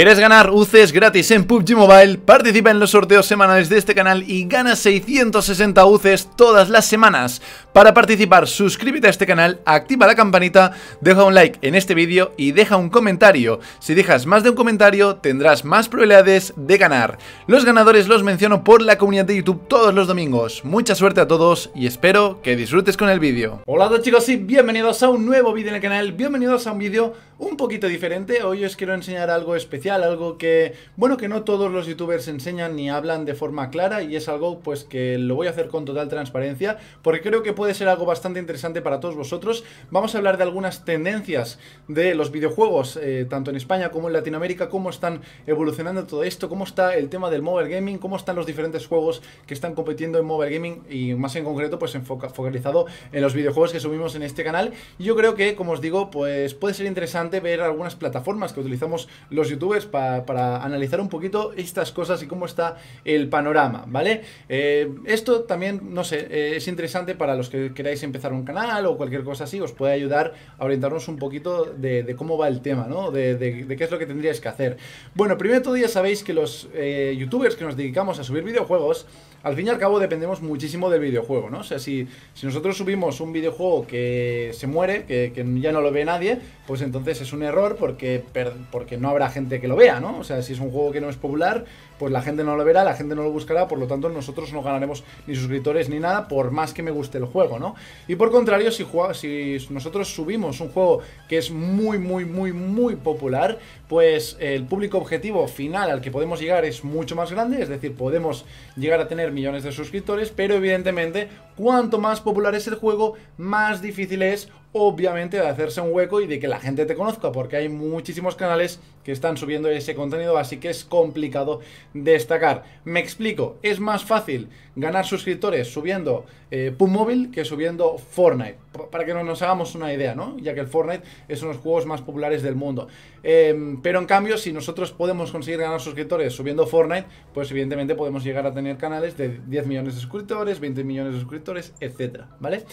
¿Quieres ganar UCs gratis en PUBG Mobile? Participa en los sorteos semanales de este canal y gana 660 UCs todas las semanas. Para participar, suscríbete a este canal, activa la campanita, deja un like en este vídeo y deja un comentario. Si dejas más de un comentario, tendrás más probabilidades de ganar. Los ganadores los menciono por la comunidad de YouTube todos los domingos. Mucha suerte a todos y espero que disfrutes con el vídeo. Hola todos chicos y bienvenidos a un nuevo vídeo en el canal, bienvenidos a un vídeo un poquito diferente. Hoy os quiero enseñar algo especial, algo que, bueno, que no todos los youtubers enseñan ni hablan de forma clara y es algo pues que lo voy a hacer con total transparencia porque creo que puede ser algo bastante interesante para todos vosotros. Vamos a hablar de algunas tendencias de los videojuegos, eh, tanto en España como en Latinoamérica, cómo están evolucionando todo esto, cómo está el tema del mobile gaming, cómo están los diferentes juegos que están compitiendo en mobile gaming y más en concreto pues enfoca, focalizado en los videojuegos que subimos en este canal. yo creo que, como os digo, pues puede ser interesante ver algunas plataformas que utilizamos los youtubers para analizar un poquito estas cosas y cómo está el panorama, ¿vale? Eh, esto también, no sé, eh, es interesante para los que queráis empezar un canal o cualquier cosa así, os puede ayudar a orientarnos un poquito de, cómo va el tema, ¿no? De, qué es lo que tendríais que hacer. Bueno, primero todo ya sabéis que los eh, youtubers que nos dedicamos a subir videojuegos, al fin y al cabo dependemos muchísimo del videojuego, ¿no? O sea, si, si nosotros subimos un videojuego que se muere, que ya no lo ve nadie, pues entonces pues es un error porque, porque no habrá gente que lo vea, ¿no? O sea, si es un juego que no es popular, pues la gente no lo verá, la gente no lo buscará, por lo tanto nosotros no ganaremos ni suscriptores ni nada, por más que me guste el juego, ¿no? Y por contrario, si, si nosotros subimos un juego que es muy, muy, muy, muy popular, pues el público objetivo final al que podemos llegar es mucho más grande, es decir, podemos llegar a tener millones de suscriptores, pero evidentemente, cuanto más popular es el juego, más difícil es obviamente de hacerse un hueco y de que la gente te conozca, porque hay muchísimos canales que están subiendo ese contenido, así que es complicado destacar. Me explico, es más fácil ganar suscriptores subiendo eh, Mobile que subiendo Fortnite, para que nos hagamos una idea, ¿no? Ya que el Fortnite es uno de los juegos más populares del mundo. Em, pero en cambio, si nosotros podemos conseguir ganar suscriptores subiendo Fortnite, pues evidentemente podemos llegar a tener canales de 10 millones de suscriptores, 20 millones de suscriptores, etcétera, ¿vale?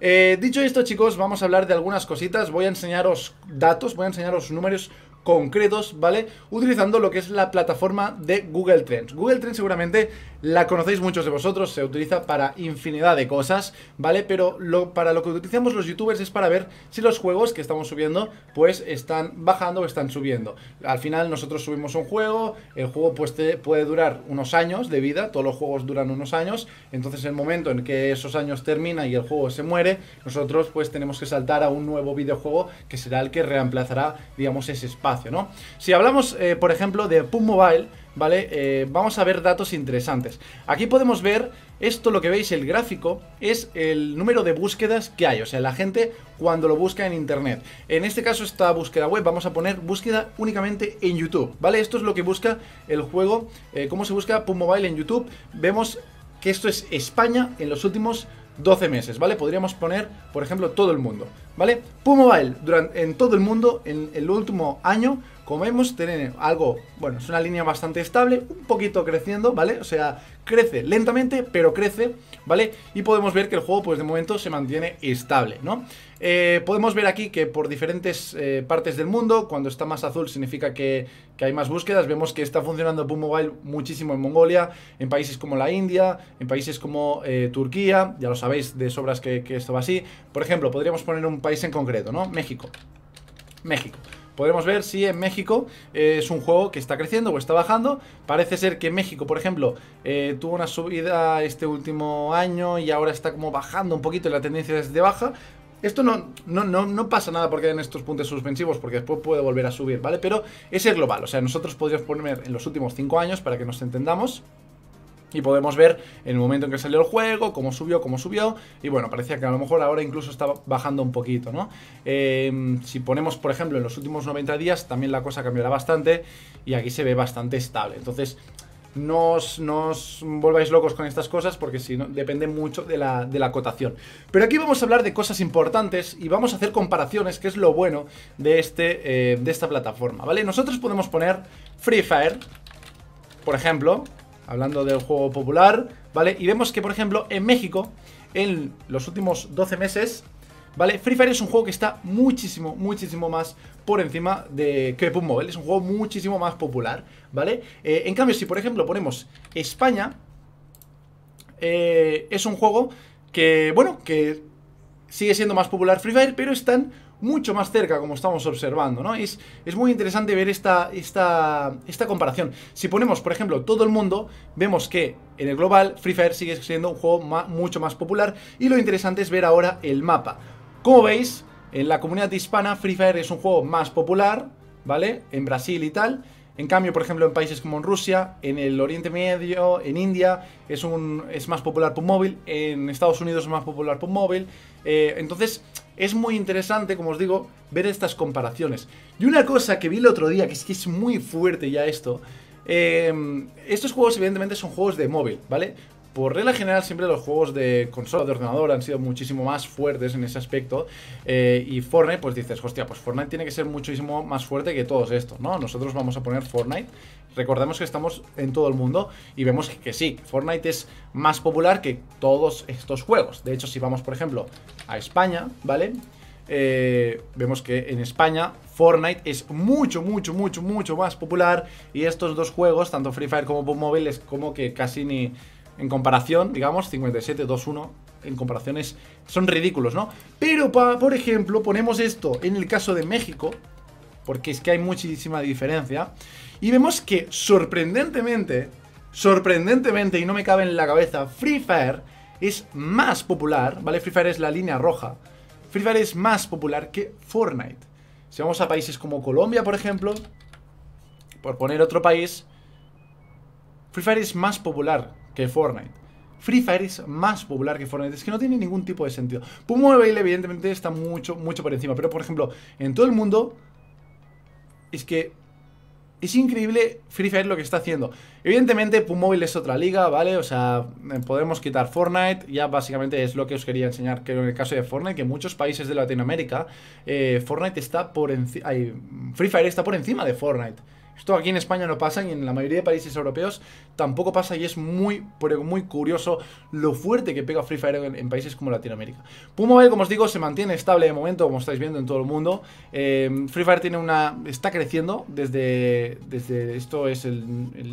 Eh, dicho esto, chicos, vamos a hablar de algunas cositas, voy a enseñaros datos, voy a enseñaros números concretos, ¿vale? Utilizando lo que es la plataforma de Google Trends. Google Trends seguramente la conocéis muchos de vosotros, se utiliza para infinidad de cosas, ¿vale? Pero lo, para lo que utilizamos los youtubers es para ver si los juegos que estamos subiendo pues están bajando o están subiendo. Al final nosotros subimos un juego, el juego pues puede durar unos años de vida, todos los juegos duran unos años, entonces el momento en que esos años termina y el juego se muere, nosotros pues tenemos que saltar a un nuevo videojuego que será el que reemplazará, digamos, ese espacio, ¿no? Si hablamos, eh, por ejemplo, de PUM Mobile, ¿vale? Eh, vamos a ver datos interesantes. Aquí podemos ver, esto lo que veis, el gráfico, es el número de búsquedas que hay, o sea, la gente cuando lo busca en internet. En este caso, esta búsqueda web, vamos a poner búsqueda únicamente en YouTube, ¿vale? Esto es lo que busca el juego, eh, cómo se busca PUM Mobile en YouTube. Vemos que esto es España en los últimos 12 meses, ¿vale? Podríamos poner, por ejemplo, todo el mundo, ¿vale? PUM Mobile durante, en todo el mundo en el último año como vemos, tiene algo, bueno, es una línea bastante estable, un poquito creciendo, ¿vale? O sea, crece lentamente, pero crece, ¿vale? Y podemos ver que el juego, pues de momento, se mantiene estable, ¿no? Eh, podemos ver aquí que por diferentes eh, partes del mundo, cuando está más azul significa que, hay más búsquedas, vemos que está funcionando Boom Mobile muchísimo en Mongolia, en países como la India, en países como eh, Turquía, ya lo sabéis de sobras que esto va así. Por ejemplo, podríamos poner un país en concreto, ¿no? México. México podremos ver si en México eh, es un juego que está creciendo o está bajando. Parece ser que México, por ejemplo, eh, tuvo una subida este último año y ahora está como bajando un poquito y la tendencia es de baja. Esto no, no, no, no pasa nada porque hay en estos puntos suspensivos, porque después puede volver a subir, ¿vale? Pero ese es global, o sea, nosotros podríamos poner en los últimos 5 años para que nos entendamos. Y podemos ver en el momento en que salió el juego, cómo subió, cómo subió. Y bueno, parecía que a lo mejor ahora incluso está bajando un poquito, ¿no? Em, si ponemos, por ejemplo, en los últimos 90 días, también la cosa cambiará bastante. Y aquí se ve bastante estable. Entonces, no os, no volváis locos con estas cosas porque si no, depende mucho de la, de cotación. Pero aquí vamos a hablar de cosas importantes y vamos a hacer comparaciones, que es lo bueno de, este, eh, de esta plataforma, ¿vale? Nosotros podemos poner Free Fire, por ejemplo, hablando del juego popular, ¿vale? Y vemos que, por ejemplo, en México, en los últimos 12 meses, ¿vale? Free Fire es un juego que está muchísimo, muchísimo más por encima de que PUBG Mobile. Es un juego muchísimo más popular, ¿vale? Eh, en cambio, si por ejemplo ponemos España, eh, es un juego que, bueno, que sigue siendo más popular Free Fire, pero están mucho más cerca, como estamos observando, ¿no? Es, es muy interesante ver esta, esta, esta comparación. Si ponemos, por ejemplo, todo el mundo, vemos que en el global Free Fire sigue siendo un juego mucho más popular y lo interesante es ver ahora el mapa. Como veis, en la comunidad hispana Free Fire es un juego más popular, ¿vale? En Brasil y tal, en cambio, por ejemplo, en países como en Rusia, en el Oriente Medio, en India, es, un, es más popular por móvil, en Estados Unidos es más popular por móvil. Eh, entonces, es muy interesante, como os digo, ver estas comparaciones. Y una cosa que vi el otro día, que es que es muy fuerte ya esto, eh, estos juegos evidentemente son juegos de móvil, ¿vale? por regla general siempre los juegos de consola, de ordenador han sido muchísimo más fuertes en ese aspecto. Eh, y Fortnite, pues dices, hostia, pues Fortnite tiene que ser muchísimo más fuerte que todos estos, ¿no? Nosotros vamos a poner Fortnite. Recordemos que estamos en todo el mundo y vemos que, sí, Fortnite es más popular que todos estos juegos. De hecho, si vamos, por ejemplo, a España, ¿vale? Eh, vemos que en España Fortnite es mucho, mucho, mucho, mucho más popular y estos dos juegos, tanto Free Fire como Pop Mobile, es como que casi ni, en comparación, digamos, 57, 2, 1, en comparaciones son ridículos, ¿no? Pero, pa, por ejemplo, ponemos esto en el caso de México, porque es que hay muchísima diferencia, y vemos que sorprendentemente, sorprendentemente, y no me cabe en la cabeza, Free Fire es más popular, ¿vale? Free Fire es la línea roja. Free Fire es más popular que Fortnite. Si vamos a países como Colombia, por ejemplo, por poner otro país, Free Fire es más popular que Fortnite. Free Fire es más popular que Fortnite, es que no tiene ningún tipo de sentido. Pumobile evidentemente está mucho, mucho por encima, pero por ejemplo, en todo el mundo es que es increíble Free Fire lo que está haciendo. Evidentemente, Pumobile es otra liga, ¿vale? O sea, eh, podemos quitar Fortnite. Ya básicamente es lo que os quería enseñar. Que en el caso de Fortnite, que en muchos países de Latinoamérica, eh, Fortnite está por Free Fire está por encima de Fortnite. Esto aquí en España no pasa y en la mayoría de países europeos tampoco pasa y es muy, muy curioso lo fuerte que pega Free Fire en, países como Latinoamérica. Puma, como os digo, se mantiene estable de momento, como estáis viendo en todo el mundo. Em, Free Fire tiene una, está creciendo desde, desde esto es el,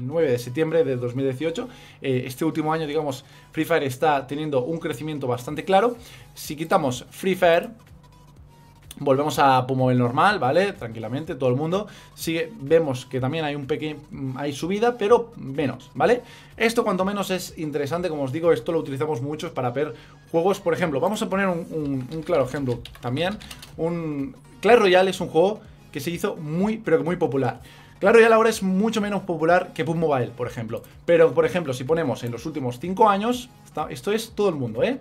9 de septiembre de 2018. Eh, este último año, digamos, Free Fire está teniendo un crecimiento bastante claro. Si quitamos Free Fire, Volvemos a Mobile normal, ¿vale? Tranquilamente, todo el mundo. Sigue, vemos que también hay un pequeño. Mm, hay subida, pero menos, ¿vale? Esto cuanto menos es interesante, como os digo, esto lo utilizamos muchos para ver juegos. Por ejemplo, vamos a poner un, claro ejemplo también. Un. Clash Royale es un juego que se hizo muy, pero que muy popular. Claro, Royale ahora es mucho menos popular que Pum Mobile, por ejemplo. Pero, por ejemplo, si ponemos en los últimos 5 años, esto es todo el mundo, ¿eh?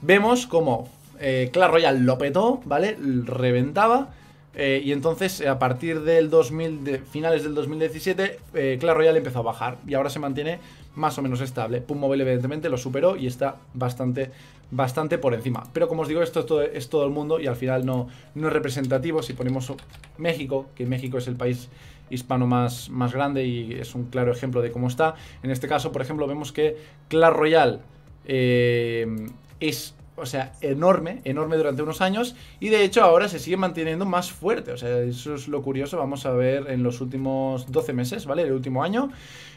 Vemos como eh, Royal lo petó, ¿vale? Reventaba. Eh, y entonces, a partir del 2000, de, finales del 2017, eh, Clash empezó a bajar y ahora se mantiene más o menos estable. Pum Mobile, evidentemente, lo superó y está bastante, bastante por encima. Pero como os digo, esto es todo, el mundo y al final no, es representativo. Si ponemos México, que México es el país hispano más, más grande y es un claro ejemplo de cómo está. En este caso, por ejemplo, vemos que Clash Royal eh, es o sea, enorme, enorme durante unos años y de hecho ahora se sigue manteniendo más fuerte, o sea, eso es lo curioso, vamos a ver en los últimos 12 meses, ¿vale? El último año,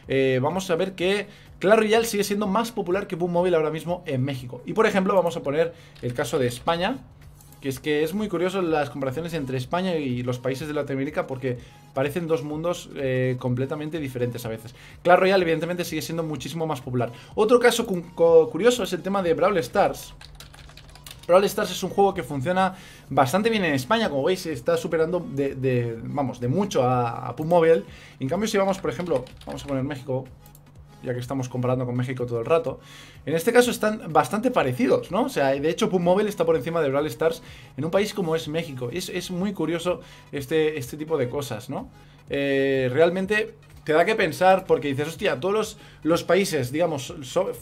eh, vamos a ver que Claro Royale sigue siendo más popular que Boom Mobile ahora mismo en México. Y por ejemplo, vamos a poner el caso de España, que es que es muy curioso las comparaciones entre España y los países de Latinoamérica porque parecen dos mundos eh, completamente diferentes a veces. Claro Royale evidentemente sigue siendo muchísimo más popular. Otro caso curioso es el tema de Brawl Stars, Brawl Stars es un juego que funciona bastante bien en España, como veis, está superando de, vamos, de mucho a, a PubMobile. En cambio, si vamos, por ejemplo, vamos a poner México, ya que estamos comparando con México todo el rato. En este caso están bastante parecidos, ¿no? O sea, de hecho, PubMobile está por encima de Brawl Stars en un país como es México. Es, es muy curioso este, este tipo de cosas, ¿no? Eh, realmente se da que pensar porque dices, hostia, todos los, países, digamos,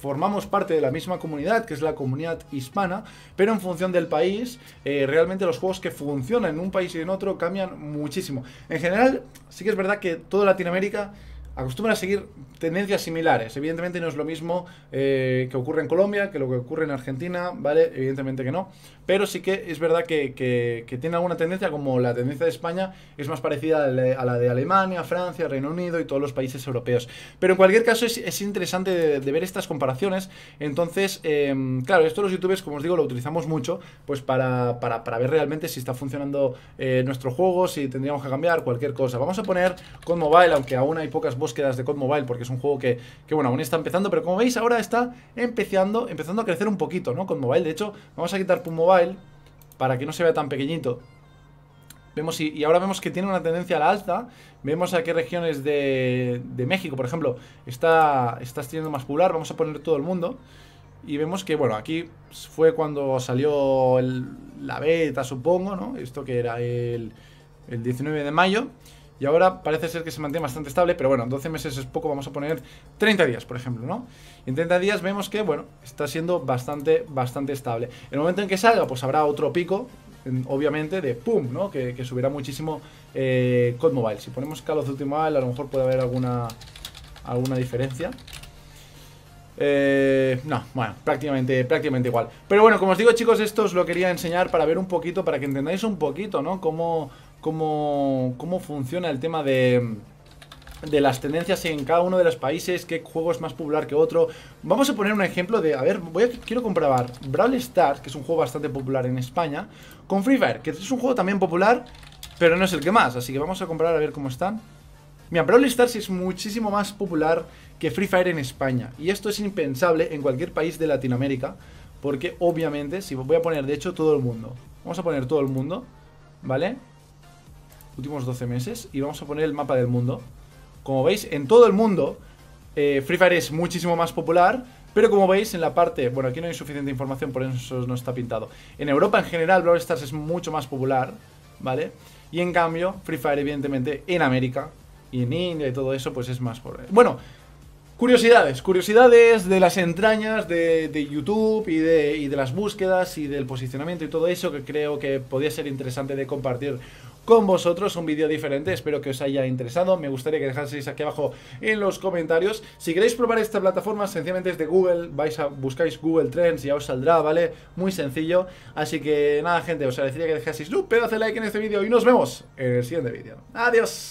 formamos parte de la misma comunidad, que es la comunidad hispana, pero en función del país, eh, realmente los juegos que funcionan en un país y en otro cambian muchísimo. En general, sí que es verdad que toda Latinoamérica Acostumbra a seguir tendencias similares. Evidentemente no es lo mismo eh, que ocurre en Colombia que lo que ocurre en Argentina, ¿vale? Evidentemente que no. Pero sí que es verdad que, tiene alguna tendencia, como la tendencia de España es más parecida a la, de Alemania, Francia, Reino Unido y todos los países europeos. Pero en cualquier caso es, interesante de, ver estas comparaciones. Entonces, em, claro, esto los youtubers, como os digo, lo utilizamos mucho pues para, ver realmente si está funcionando eh, nuestro juego, si tendríamos que cambiar cualquier cosa. Vamos a poner con mobile, aunque aún hay pocas búsquedas de COD Mobile, porque es un juego que, bueno, aún está empezando, pero como veis, ahora está empezando, empezando a crecer un poquito, ¿no? con Mobile, de hecho, vamos a quitar PUM Mobile para que no se vea tan pequeñito. Vemos y, ahora vemos que tiene una tendencia a la alza. Vemos a qué regiones de, de México, por ejemplo, está, está siendo más popular. Vamos a poner todo el mundo. Y vemos que, bueno, aquí fue cuando salió la beta, supongo, ¿no? Esto que era el, el 19 de mayo. Y ahora parece ser que se mantiene bastante estable, pero bueno, en 12 meses es poco, vamos a poner 30 días, por ejemplo, ¿no? Y en 30 días vemos que, bueno, está siendo bastante, bastante estable. En el momento en que salga, pues habrá otro pico, obviamente, de pum, ¿no? Que, subirá muchísimo eh, COD Mobile. Si ponemos Call of Duty Mobile, a lo mejor puede haber alguna, alguna diferencia. Eh, no, bueno, prácticamente, prácticamente igual Pero bueno, como os digo chicos, esto os lo quería enseñar para ver un poquito, para que entendáis un poquito, ¿no? Cómo cómo, funciona el tema de de las tendencias en cada uno de los países, qué juego es más popular que otro. Vamos a poner un ejemplo de, a ver, voy quiero comprobar Brawl Stars, que es un juego bastante popular en España, con Free Fire, que es un juego también popular, pero no es el que más, así que vamos a comparar a ver cómo están. Mira, Brawl Stars es muchísimo más popular que Free Fire en España, y esto es impensable en cualquier país de Latinoamérica, porque obviamente, si voy a poner, de hecho, todo el mundo, vamos a poner todo el mundo, ¿vale? últimos 12 meses y vamos a poner el mapa del mundo. Como veis, en todo el mundo eh, Free Fire es muchísimo más popular, pero como veis en la parte, bueno, aquí no hay suficiente información, por eso no está pintado. En Europa en general Brawl Stars es mucho más popular, ¿vale? Y en cambio, Free Fire evidentemente en América y en India y todo eso, pues es más popular. Bueno, curiosidades, curiosidades de las entrañas de, de YouTube y de, y de las búsquedas y del posicionamiento y todo eso que creo que podría ser interesante de compartir con vosotros. Un vídeo diferente, espero que os haya interesado. Me gustaría que dejaseis aquí abajo en los comentarios. Si queréis probar esta plataforma, sencillamente es de Google. Vais a buscáis Google Trends y ya os saldrá, ¿vale? Muy sencillo. Así que nada, gente, os agradecería que dejaseis un pedazo de like en este vídeo y nos vemos en el siguiente vídeo. Adiós.